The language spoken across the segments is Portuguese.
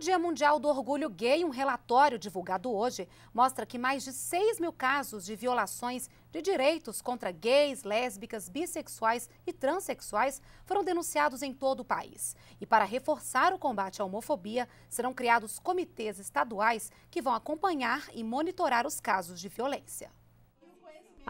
Dia Mundial do Orgulho Gay, um relatório divulgado hoje mostra que mais de 6 mil casos de violações de direitos contra gays, lésbicas, bissexuais e transexuais foram denunciados em todo o país. E para reforçar o combate à homofobia, serão criados comitês estaduais que vão acompanhar e monitorar os casos de violência.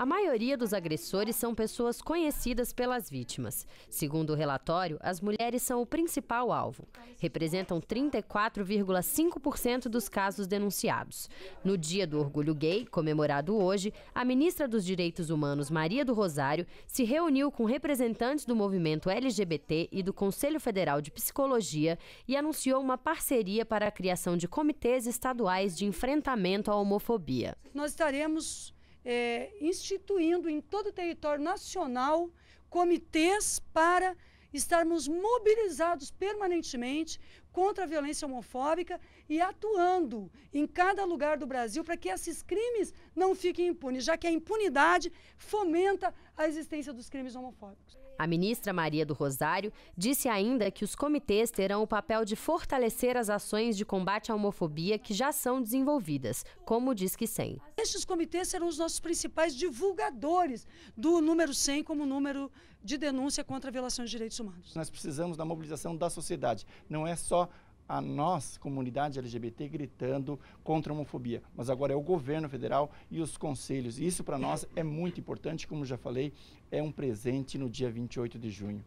A maioria dos agressores são pessoas conhecidas pelas vítimas. Segundo o relatório, as mulheres são o principal alvo. Representam 34,5% dos casos denunciados. No Dia do Orgulho Gay, comemorado hoje, a ministra dos Direitos Humanos, Maria do Rosário, se reuniu com representantes do movimento LGBT e do Conselho Federal de Psicologia e anunciou uma parceria para a criação de comitês estaduais de enfrentamento à homofobia. Nós estaremos é, instituindo em todo o território nacional comitês para estarmos mobilizados permanentemente contra a violência homofóbica e atuando em cada lugar do Brasil para que esses crimes não fiquem impunes, já que a impunidade fomenta a existência dos crimes homofóbicos. A ministra Maria do Rosário disse ainda que os comitês terão o papel de fortalecer as ações de combate à homofobia que já são desenvolvidas, como diz que sem. Estes comitês serão os nossos principais divulgadores do número 100 como número de denúncia contra violações de direitos humanos. Nós precisamos da mobilização da sociedade, não é só a nossa comunidade LGBT, gritando contra a homofobia. Mas agora é o governo federal e os conselhos. Isso para nós é muito importante, como já falei, é um presente no dia 28 de junho.